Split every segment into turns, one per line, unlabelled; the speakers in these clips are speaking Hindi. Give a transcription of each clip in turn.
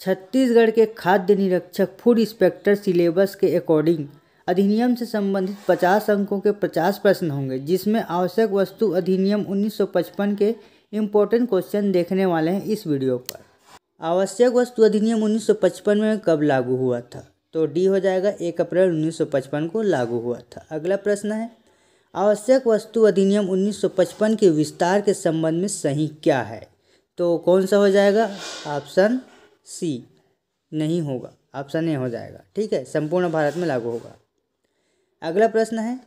छत्तीसगढ़ के खाद्य निरीक्षक फूड इंस्पेक्टर सिलेबस के अकॉर्डिंग अधिनियम से संबंधित 50 अंकों के 50 प्रश्न होंगे जिसमें आवश्यक वस्तु अधिनियम 1955 के इम्पोर्टेंट क्वेश्चन देखने वाले हैं इस वीडियो पर आवश्यक वस्तु अधिनियम 1955 में कब लागू हुआ था तो डी हो जाएगा एक अप्रैल 1955 को लागू हुआ था अगला प्रश्न है आवश्यक वस्तु अधिनियम उन्नीस के विस्तार के संबंध में सही क्या है तो कौन सा हो जाएगा ऑप्शन सी नहीं होगा ऑप्शन ए हो जाएगा ठीक है संपूर्ण भारत में लागू होगा अगला प्रश्न है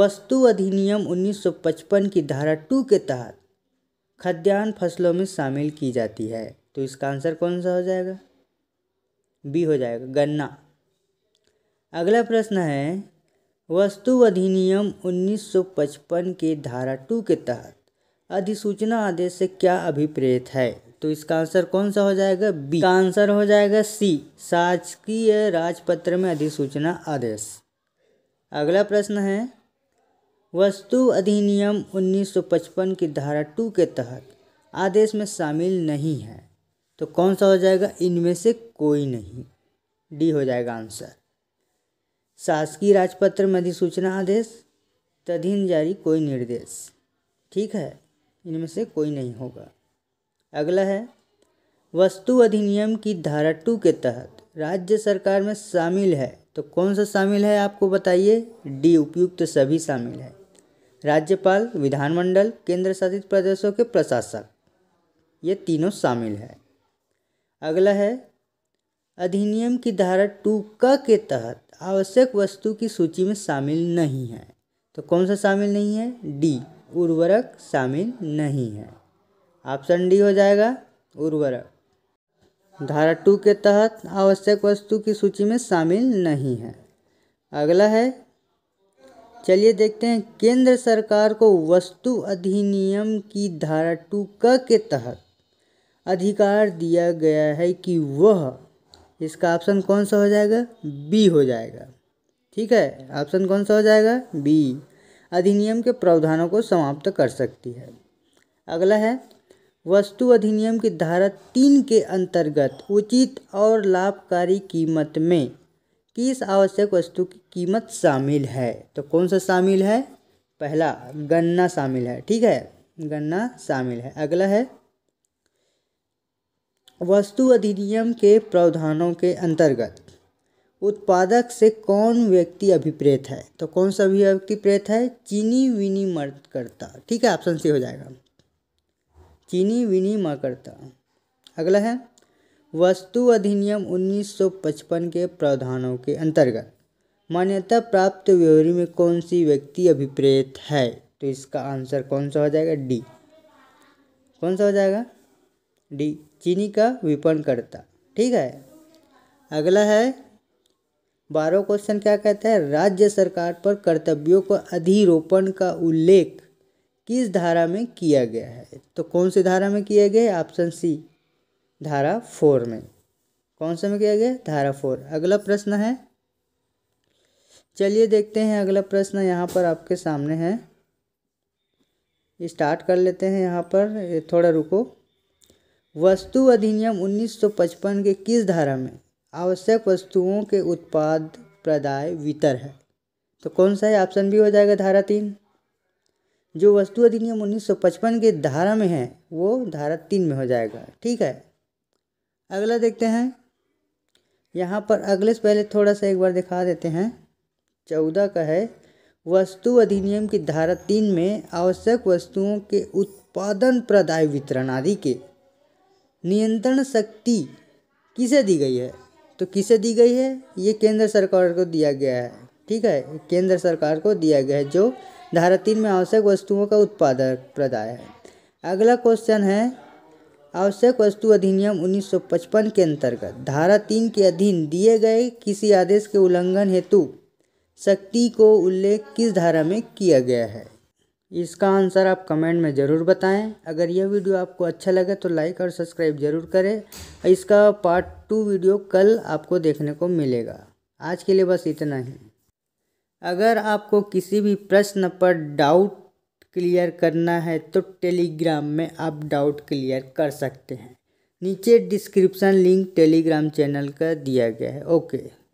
वस्तु अधिनियम 1955 की धारा टू के तहत खाद्यान्न फसलों में शामिल की जाती है तो इसका आंसर कौन सा हो जाएगा बी हो जाएगा गन्ना अगला प्रश्न है वस्तु अधिनियम 1955 के धारा टू के तहत अधिसूचना आदेश से क्या अभिप्रेत है तो इसका आंसर कौन सा हो जाएगा बी का आंसर हो जाएगा सी शासकीय राजपत्र में अधिसूचना आदेश अगला प्रश्न है वस्तु अधिनियम 1955 की धारा टू के तहत आदेश में शामिल नहीं है तो कौन सा हो जाएगा इनमें से कोई नहीं डी हो जाएगा आंसर शासकीय राजपत्र में अधिसूचना आदेश तदीन जारी कोई निर्देश ठीक है इनमें से कोई नहीं होगा अगला है वस्तु अधिनियम की धारा टू के तहत राज्य सरकार में शामिल है तो कौन सा शामिल है आपको बताइए डी उपयुक्त तो सभी शामिल है राज्यपाल विधानमंडल केंद्र शासित प्रदेशों के प्रशासक ये तीनों शामिल है अगला है अधिनियम की धारा टू क के तहत आवश्यक वस्तु की सूची में शामिल नहीं है तो कौन सा शामिल नहीं है डी उर्वरक शामिल नहीं है ऑप्शन डी हो जाएगा उर्वरक धारा टू के तहत आवश्यक वस्तु की सूची में शामिल नहीं है अगला है चलिए देखते हैं केंद्र सरकार को वस्तु अधिनियम की धारा टू क के तहत अधिकार दिया गया है कि वह इसका ऑप्शन कौन सा हो जाएगा बी हो जाएगा ठीक है ऑप्शन कौन सा हो जाएगा बी अधिनियम के प्रावधानों को समाप्त कर सकती है अगला है वस्तु अधिनियम की धारा तीन के अंतर्गत उचित और लाभकारी कीमत में किस आवश्यक वस्तु की कीमत शामिल है तो कौन सा शामिल है पहला गन्ना शामिल है ठीक है गन्ना शामिल है अगला है वस्तु अधिनियम के प्रावधानों के अंतर्गत उत्पादक से कौन व्यक्ति अभिप्रेत है तो कौन सा भी अभिप्रेत है चीनी विनिमर्तकर्ता ठीक है ऑप्शन सी हो जाएगा चीनी विनिमय करता अगला है वस्तु अधिनियम 1955 के प्रावधानों के अंतर्गत मान्यता प्राप्त व्यवहारी में कौन सी व्यक्ति अभिप्रेत है तो इसका आंसर कौन सा हो जाएगा डी कौन सा हो जाएगा डी चीनी का विपणन करता ठीक है अगला है बारह क्वेश्चन क्या कहता है राज्य सरकार पर कर्तव्यों को अधिरोपण का उल्लेख किस धारा में किया गया है तो कौन सी धारा में किया गया है ऑप्शन सी धारा फोर में कौन सा में किया गया धारा फोर अगला प्रश्न है चलिए देखते हैं अगला प्रश्न यहाँ पर आपके सामने है स्टार्ट कर लेते हैं यहाँ पर थोड़ा रुको वस्तु अधिनियम 1955 के किस धारा में आवश्यक वस्तुओं के उत्पाद प्रदाय वितर है तो कौन सा है ऑप्शन भी हो जाएगा धारा तीन जो वस्तु अधिनियम 1955 के धारा में है वो धारा तीन में हो जाएगा ठीक है अगला देखते हैं यहाँ पर अगले से पहले थोड़ा सा एक बार दिखा देते हैं चौदह का है वस्तु अधिनियम की धारा तीन में आवश्यक वस्तुओं के उत्पादन प्रदाय वितरण आदि के नियंत्रण शक्ति किसे दी गई है तो किसे दी गई है ये केंद्र सरकार को दिया गया है ठीक है केंद्र सरकार को दिया गया है जो धारा तीन में आवश्यक वस्तुओं का उत्पादक प्रदाय है अगला क्वेश्चन है आवश्यक वस्तु अधिनियम 1955 के अंतर्गत धारा तीन के अधीन दिए गए किसी आदेश के उल्लंघन हेतु शक्ति को उल्लेख किस धारा में किया गया है इसका आंसर आप कमेंट में ज़रूर बताएं अगर यह वीडियो आपको अच्छा लगे तो लाइक और सब्सक्राइब ज़रूर करें इसका पार्ट टू वीडियो कल आपको देखने को मिलेगा आज के लिए बस इतना ही अगर आपको किसी भी प्रश्न पर डाउट क्लियर करना है तो टेलीग्राम में आप डाउट क्लियर कर सकते हैं नीचे डिस्क्रिप्शन लिंक टेलीग्राम चैनल का दिया गया है ओके